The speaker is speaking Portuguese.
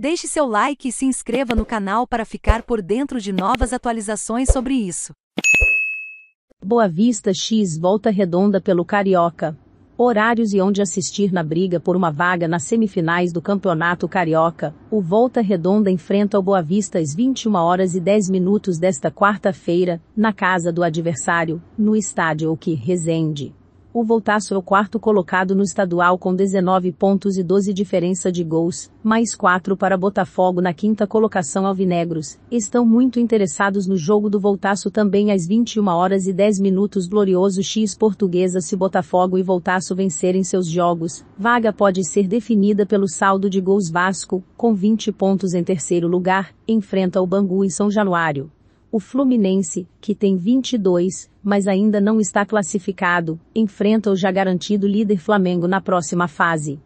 Deixe seu like e se inscreva no canal para ficar por dentro de novas atualizações sobre isso. Boa Vista X volta redonda pelo Carioca. Horários e onde assistir na briga por uma vaga nas semifinais do Campeonato Carioca. O Volta Redonda enfrenta o Boa Vista às 21 horas e 10 minutos desta quarta-feira, na casa do adversário, no estádio que Resende. O Voltaço é o quarto colocado no estadual com 19 pontos e 12 diferença de gols, mais 4 para Botafogo na quinta colocação Alvinegros. Estão muito interessados no jogo do Voltaço também às 21 horas e 10 minutos glorioso X Portuguesa se Botafogo e Voltaço vencerem seus jogos. Vaga pode ser definida pelo saldo de gols Vasco, com 20 pontos em terceiro lugar, enfrenta o Bangu em São Januário. O Fluminense, que tem 22, mas ainda não está classificado, enfrenta o já garantido líder Flamengo na próxima fase.